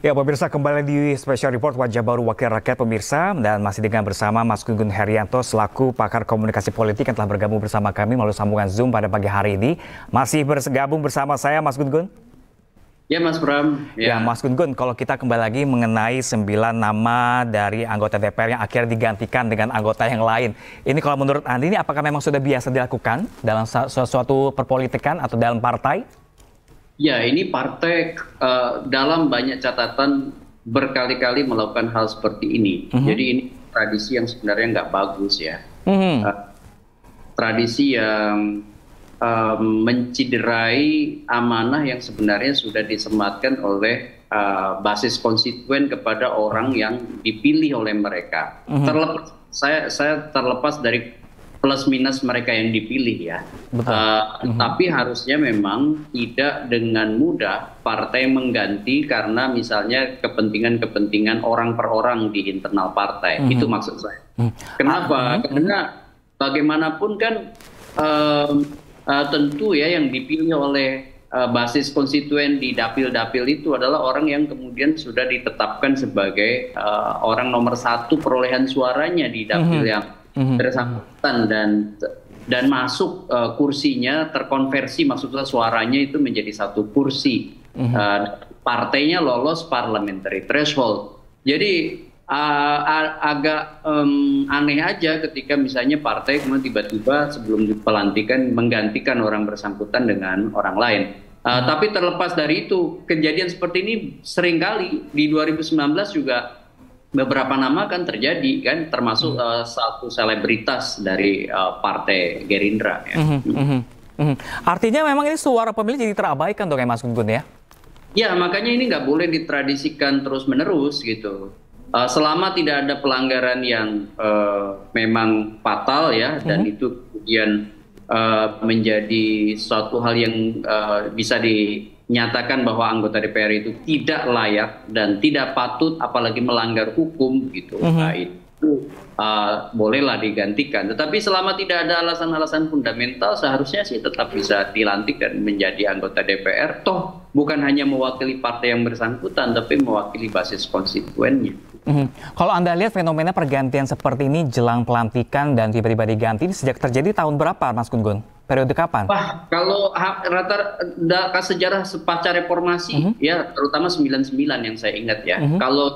Ya pemirsa kembali di Special Report Wajah Baru Wakil Rakyat Pemirsa dan masih dengan bersama Mas Gun Herianto selaku pakar komunikasi politik yang telah bergabung bersama kami melalui sambungan Zoom pada pagi hari ini. Masih bergabung bersama saya Mas Gun Gun. Ya Mas Bram. Ya. ya Mas Gun Gun, kalau kita kembali lagi mengenai sembilan nama dari anggota DPR yang akhirnya digantikan dengan anggota yang lain. Ini kalau menurut Anda ini apakah memang sudah biasa dilakukan dalam suatu perpolitikan atau dalam partai? Ya, ini partai uh, dalam banyak catatan berkali-kali melakukan hal seperti ini. Mm Jadi ini tradisi yang sebenarnya nggak bagus ya. uh, tradisi yang uh, menciderai amanah yang sebenarnya sudah disematkan oleh uh, basis konstituen kepada orang yang dipilih oleh mereka. Mm Terlepas saya saya terlepas dari plus minus mereka yang dipilih ya. Uh, mm-hmm. Tapi harusnya memang tidak dengan mudah partai mengganti karena misalnya kepentingan-kepentingan orang per orang di internal partai. Mm-hmm. Itu maksud saya. Mm-hmm. Kenapa? Mm-hmm. Karena bagaimanapun kan uh, uh, tentu ya yang dipilih oleh uh, basis konstituen di dapil-dapil itu adalah orang yang kemudian sudah ditetapkan sebagai uh, orang nomor satu perolehan suaranya di dapil mm-hmm. yang mm-hmm. dan dan masuk uh, kursinya terkonversi maksudnya suaranya itu menjadi satu kursi mm-hmm. uh, partainya lolos parliamentary threshold jadi uh, agak um, aneh aja ketika misalnya partai kemudian tiba-tiba sebelum pelantikan menggantikan orang bersangkutan dengan orang lain Uh, hmm. Tapi terlepas dari itu, kejadian seperti ini sering kali di 2019 juga beberapa nama kan terjadi kan termasuk uh, satu selebritas dari uh, partai Gerindra ya. Hmm hmm, hmm, hmm, hmm. Artinya memang ini suara pemilih jadi terabaikan dong ya Mas Gun ya? Ya makanya ini nggak boleh ditradisikan terus menerus gitu. Uh, selama tidak ada pelanggaran yang uh, memang fatal ya hmm. dan itu kemudian Eh, menjadi suatu hal yang uh, bisa dinyatakan bahwa anggota DPR itu tidak layak dan tidak patut apalagi melanggar hukum gitu. Mm-hmm. Nah itu uh, bolehlah digantikan. Tetapi selama tidak ada alasan-alasan fundamental seharusnya sih tetap bisa dilantik dan menjadi anggota DPR. Toh bukan hanya mewakili partai yang bersangkutan tapi mewakili basis konstituennya. Mm-hmm. Kalau Anda lihat fenomena pergantian seperti ini jelang pelantikan dan tiba-tiba diganti ini sejak terjadi tahun berapa Mas Gun Gun? Periode kapan? Wah, kalau rata rata sejarah pasca reformasi mm-hmm. ya terutama 99 yang saya ingat ya. Mm-hmm. Kalau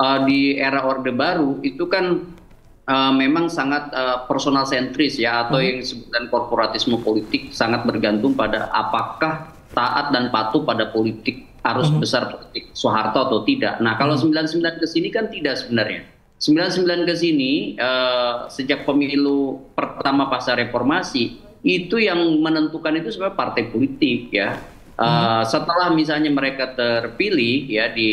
uh, di era Orde Baru itu kan uh, memang sangat uh, personal sentris ya atau mm-hmm. yang disebutkan korporatisme politik sangat bergantung pada apakah taat dan patuh pada politik harus hmm. besar politik Soeharto atau tidak. Nah, kalau 99 mhm. ke sini kan tidak sebenarnya. 99 ke sini uh, sejak pemilu pertama pasca reformasi itu yang menentukan itu sebenarnya partai politik ya. Uh, hmm. setelah misalnya mereka terpilih ya di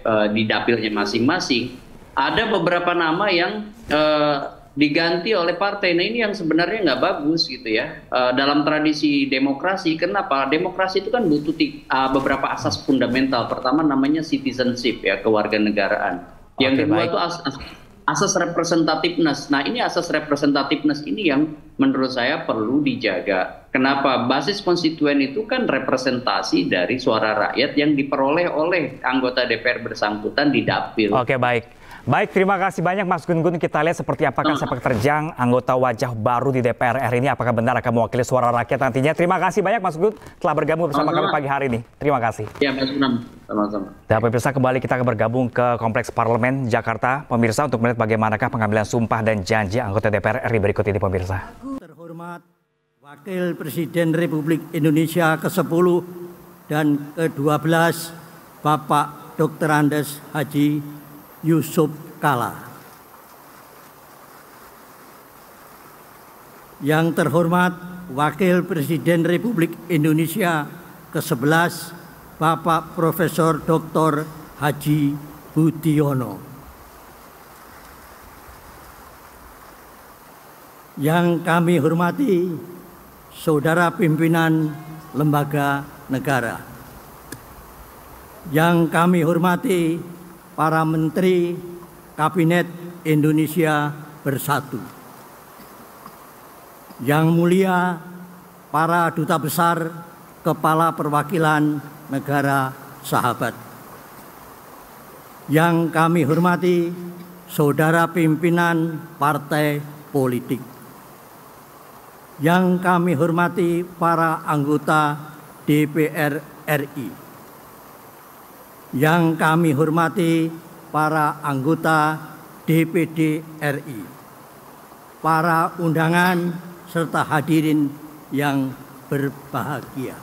uh, di dapilnya masing-masing, ada beberapa nama yang uh, diganti oleh partai. Nah ini yang sebenarnya nggak bagus gitu ya. Uh, dalam tradisi demokrasi, kenapa? Demokrasi itu kan butuh uh, beberapa asas fundamental. Pertama namanya citizenship ya, kewarganegaraan. Yang okay, kedua baik. itu asas, asas representativeness. Nah ini asas representativeness ini yang menurut saya perlu dijaga. Kenapa? Basis konstituen itu kan representasi dari suara rakyat yang diperoleh oleh anggota DPR bersangkutan di dapil. Oke okay, baik. Baik, terima kasih banyak Mas Gun Gun. Kita lihat seperti apakah sepak terjang anggota wajah baru di DPR RI ini apakah benar akan mewakili suara rakyat nantinya. Terima kasih banyak Mas Gun telah bergabung bersama kami pagi hari ini. Terima kasih. Ya, Mas Gun, Sama-sama. Dan nah, pemirsa kembali kita akan bergabung ke Kompleks Parlemen Jakarta, pemirsa untuk melihat bagaimanakah pengambilan sumpah dan janji anggota DPR RI berikut ini pemirsa. Terhormat Wakil Presiden Republik Indonesia ke-10 dan ke-12 Bapak Dr. Andes Haji Yusuf kala. Yang terhormat Wakil Presiden Republik Indonesia ke-11 Bapak Profesor Dr. Haji Budiono. Yang kami hormati Saudara Pimpinan Lembaga Negara. Yang kami hormati para menteri Kabinet Indonesia Bersatu. Yang mulia para duta besar, kepala perwakilan negara sahabat. Yang kami hormati saudara pimpinan partai politik. Yang kami hormati para anggota DPR RI yang kami hormati para anggota DPD RI, para undangan serta hadirin yang berbahagia.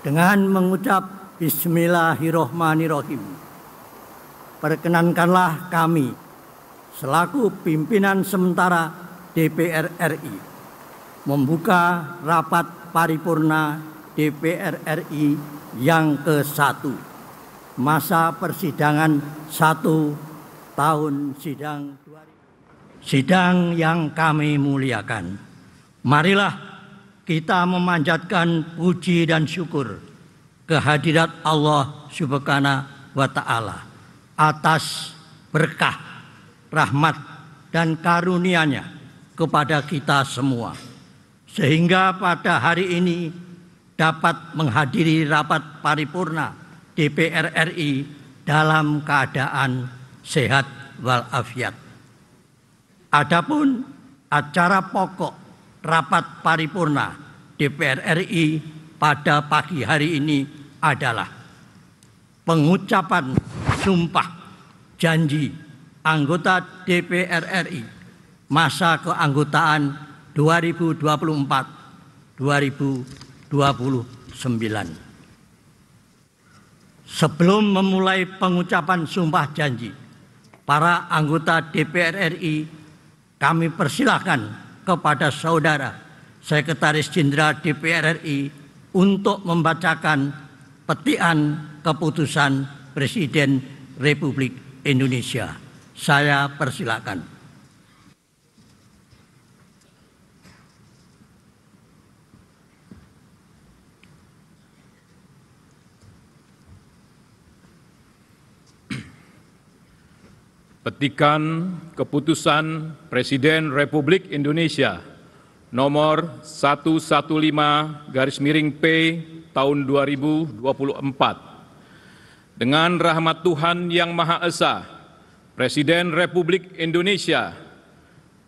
Dengan mengucap Bismillahirrohmanirrohim, perkenankanlah kami selaku pimpinan sementara DPR RI membuka rapat paripurna DPR RI yang ke-1 masa persidangan satu tahun sidang sidang yang kami muliakan marilah kita memanjatkan puji dan syukur kehadirat Allah Subhanahu wa taala atas berkah rahmat dan karunia-Nya kepada kita semua sehingga pada hari ini dapat menghadiri rapat paripurna DPR RI dalam keadaan sehat walafiat. Adapun acara pokok rapat paripurna DPR RI pada pagi hari ini adalah pengucapan sumpah janji anggota DPR RI masa keanggotaan 2024 2000 29. Sebelum memulai pengucapan sumpah janji, para anggota DPR RI kami persilahkan kepada saudara Sekretaris Jenderal DPR RI untuk membacakan petian keputusan Presiden Republik Indonesia. Saya persilakan. petikan keputusan Presiden Republik Indonesia nomor 115 garis miring P tahun 2024 dengan rahmat Tuhan yang Maha Esa Presiden Republik Indonesia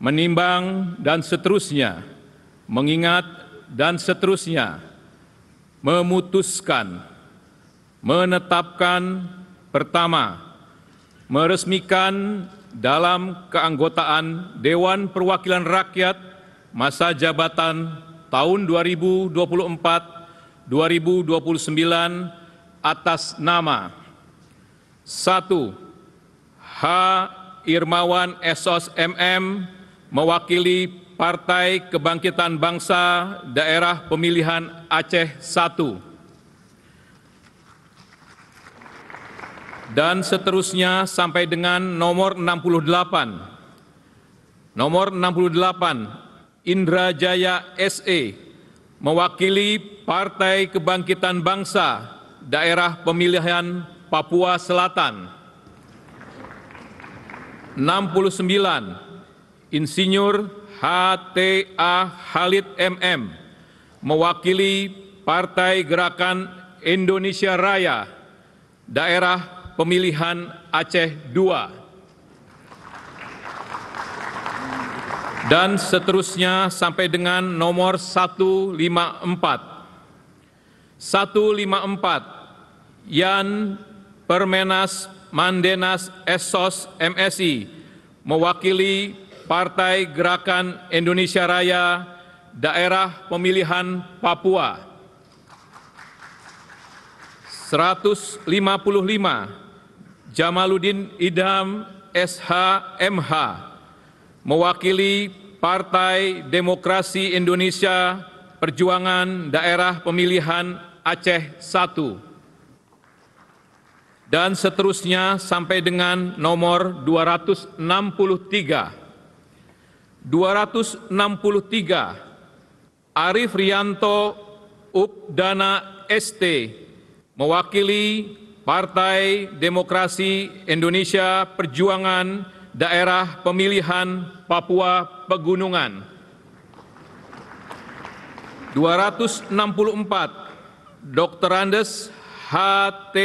menimbang dan seterusnya mengingat dan seterusnya memutuskan menetapkan pertama meresmikan dalam keanggotaan Dewan Perwakilan Rakyat masa jabatan tahun 2024-2029 atas nama 1. H. Irmawan Esos MM mewakili Partai Kebangkitan Bangsa Daerah Pemilihan Aceh 1. dan seterusnya sampai dengan nomor 68. Nomor 68 Indra Jaya SE mewakili Partai Kebangkitan Bangsa Daerah Pemilihan Papua Selatan. 69 Insinyur HTA Halid MM mewakili Partai Gerakan Indonesia Raya Daerah pemilihan Aceh II. dan seterusnya sampai dengan nomor 154. 154 Yan Permenas Mandenas Esos MSI mewakili Partai Gerakan Indonesia Raya Daerah Pemilihan Papua. 155 Jamaluddin Idham SH MH mewakili Partai Demokrasi Indonesia Perjuangan Daerah Pemilihan Aceh 1 dan seterusnya sampai dengan nomor 263 263 Arif Rianto Updana ST mewakili Partai Demokrasi Indonesia Perjuangan Daerah Pemilihan Papua Pegunungan 264 Dr. Andes HT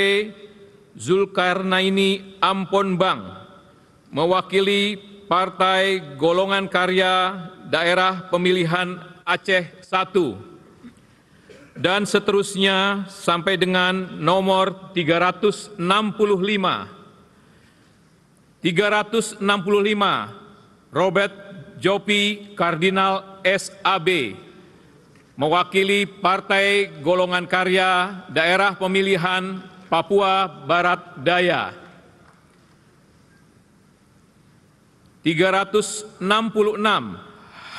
Zulkarnaini Amponbang mewakili Partai Golongan Karya Daerah Pemilihan Aceh 1 dan seterusnya sampai dengan nomor 365. 365 Robert Jopi Kardinal SAB mewakili Partai Golongan Karya Daerah Pemilihan Papua Barat Daya. 366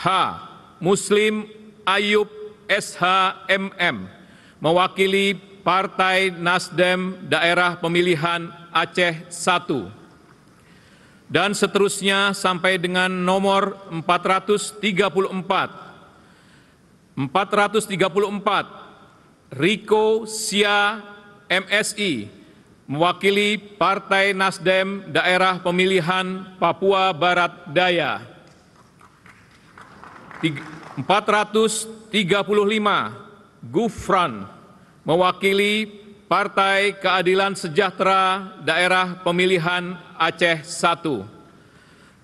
H. Muslim Ayub SHMM mewakili Partai Nasdem Daerah Pemilihan Aceh 1 dan seterusnya sampai dengan nomor 434. 434 Riko Sia MSI mewakili Partai Nasdem Daerah Pemilihan Papua Barat Daya. 435 Gufran mewakili Partai Keadilan Sejahtera Daerah Pemilihan Aceh 1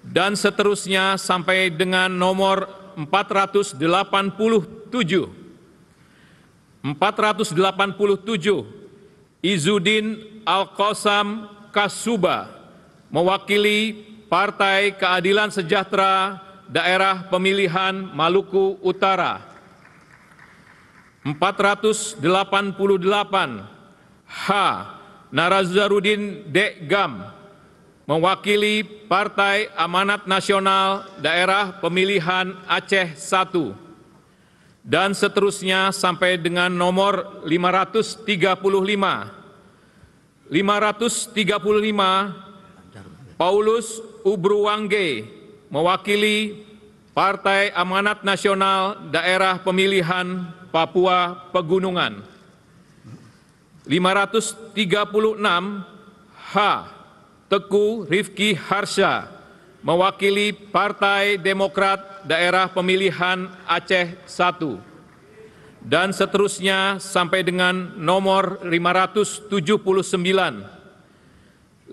dan seterusnya sampai dengan nomor 487 487 Izudin Al-Qasam Kasuba mewakili Partai Keadilan Sejahtera daerah pemilihan Maluku Utara 488 H. Narazarudin Degam, mewakili Partai Amanat Nasional Daerah Pemilihan Aceh 1 dan seterusnya sampai dengan nomor 535 535 Paulus Ubruwangge mewakili Partai Amanat Nasional Daerah Pemilihan Papua Pegunungan 536 H. Teku Rifki Harsha mewakili Partai Demokrat Daerah Pemilihan Aceh 1 dan seterusnya sampai dengan nomor 579 579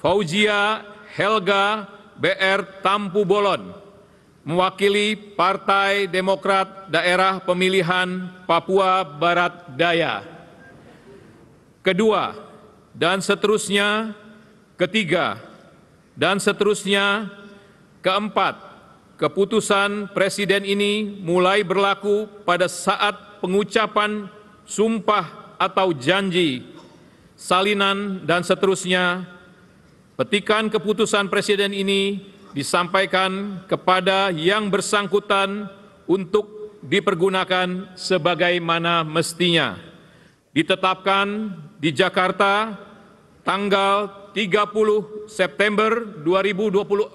Fauzia Helga BR Tampu Bolon, mewakili Partai Demokrat Daerah Pemilihan Papua Barat Daya. Kedua, dan seterusnya, ketiga, dan seterusnya, keempat, keputusan Presiden ini mulai berlaku pada saat pengucapan sumpah atau janji, salinan, dan seterusnya, petikan keputusan presiden ini disampaikan kepada yang bersangkutan untuk dipergunakan sebagaimana mestinya. Ditetapkan di Jakarta tanggal 30 September 2024,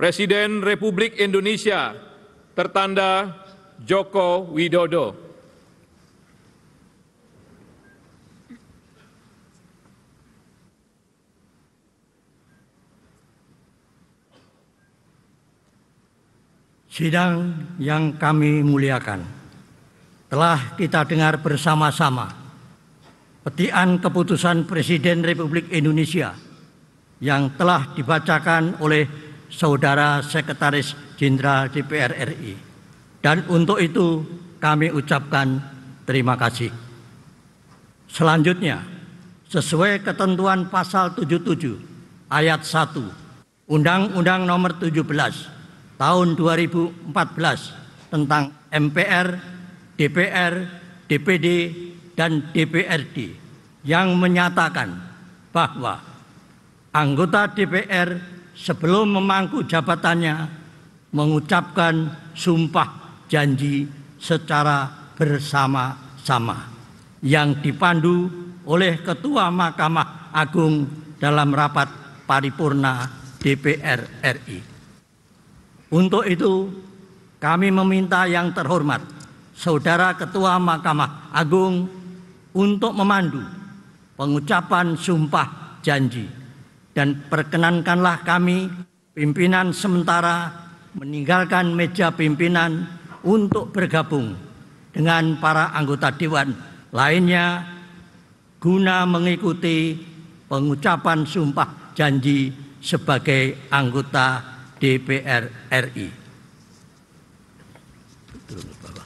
Presiden Republik Indonesia tertanda Joko Widodo. Sidang yang kami muliakan, telah kita dengar bersama-sama petian keputusan Presiden Republik Indonesia yang telah dibacakan oleh Saudara Sekretaris Jenderal DPR RI. Dan untuk itu kami ucapkan terima kasih. Selanjutnya, sesuai ketentuan pasal 77 ayat 1 Undang-Undang nomor 17 tahun 2014 tentang MPR, DPR, DPD, dan DPRD yang menyatakan bahwa anggota DPR sebelum memangku jabatannya mengucapkan sumpah janji secara bersama-sama yang dipandu oleh Ketua Mahkamah Agung dalam rapat paripurna DPR RI. Untuk itu kami meminta yang terhormat Saudara Ketua Mahkamah Agung untuk memandu pengucapan sumpah janji dan perkenankanlah kami pimpinan sementara meninggalkan meja pimpinan untuk bergabung dengan para anggota dewan lainnya guna mengikuti pengucapan sumpah janji sebagai anggota DPR RI. Betul, Bapak.